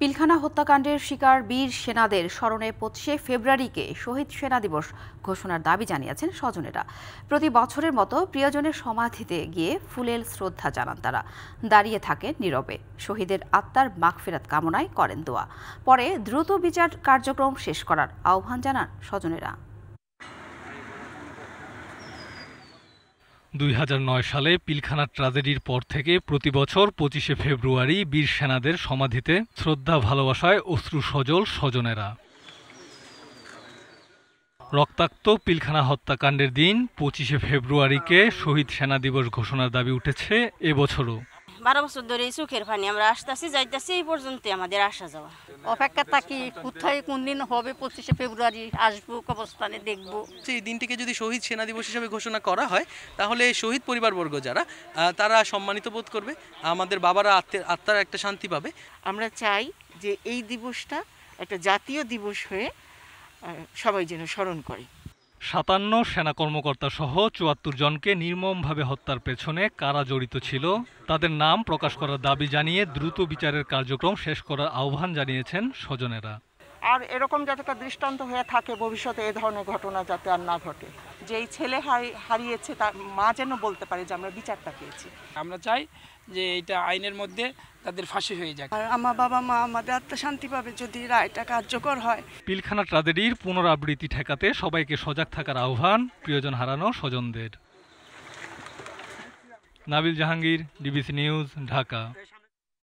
পিলখানা হত্যাকাণ্ডের শিকার বীর সেনাদের স্মরণে পঁচিশে ফেব্রুয়ারিকে শহীদ সেনা দিবস ঘোষণার দাবি জানিয়েছেন স্বজনেরা প্রতি বছরের মতো প্রিয়জনের সমাধিতে গিয়ে ফুলেল শ্রদ্ধা জানান তারা দাঁড়িয়ে থাকেন নীরবে শহীদের আত্মার মাগফেরাত কামনায় করেন দোয়া পরে দ্রুত বিচার কার্যক্রম শেষ করার আহ্বান জানান স্বজনেরা দুই সালে পিলখানা ট্রাজেডির পর থেকে প্রতি বছর পঁচিশে ফেব্রুয়ারি বীর সেনাদের সমাধিতে শ্রদ্ধা ভালোবাসায় অশ্রু সজল স্বজনেরা রক্তাক্ত পিলখানা হত্যাকাণ্ডের দিন পঁচিশে ফেব্রুয়ারিকে শহীদ সেনা দিবস ঘোষণার দাবি উঠেছে এবছরও বারো বছর ধরে এই চোখের পানি আমরা আসতেছি যাইতেছি এই পর্যন্ত আমাদের আসা যাওয়া অপেক্ষা থাকি কোথায় কোন দিন হবে পঁচিশে ফেব্রুয়ারি আসবো কবরস্থানে দেখব এই দিনটিকে যদি শহীদ সেনা দিবস হিসেবে ঘোষণা করা হয় তাহলে শহীদ পরিবারবর্গ যারা তারা সম্মানিত বোধ করবে আমাদের বাবারা আত্মের আত্মার একটা শান্তি পাবে আমরা চাই যে এই দিবসটা একটা জাতীয় দিবস হয়ে সবাই যেন স্মরণ করে সাতান্ন সেনা কর্মকর্তা সহ চুয়াত্তর জনকে নির্মমভাবে হত্যার পেছনে কারা জড়িত ছিল তাদের নাম প্রকাশ করার দাবি জানিয়ে দ্রুত বিচারের কার্যক্রম শেষ করার আহ্বান জানিয়েছেন স্বজনেরা আর এরকম যাতে একটা দৃষ্টান্ত হয়ে থাকে ভবিষ্যতে এ ধরনের ঘটনা যাতে আর না ঘটে যে এই ছেলে হারিয়েছে তার মা যেন বলতে পারে যে আমরা বিচারটা পেয়েছি আমরা চাই যে এটা আইনের মধ্যে তাদের ফাঁসি হয়ে যাক আর আমার বাবা মা আমাদের আত্মা শান্তি পাবে যদি রায়টা কার্যকর হয় পিলখানা ট্রাজেডির পুনরাবৃত্তি ঠেকাতে সবাইকে সজাগ থাকার আহ্বান প্রিয়জন হারানো স্বজনদের নাবিল জাহাঙ্গীর ডিবিসি নিউজ ঢাকা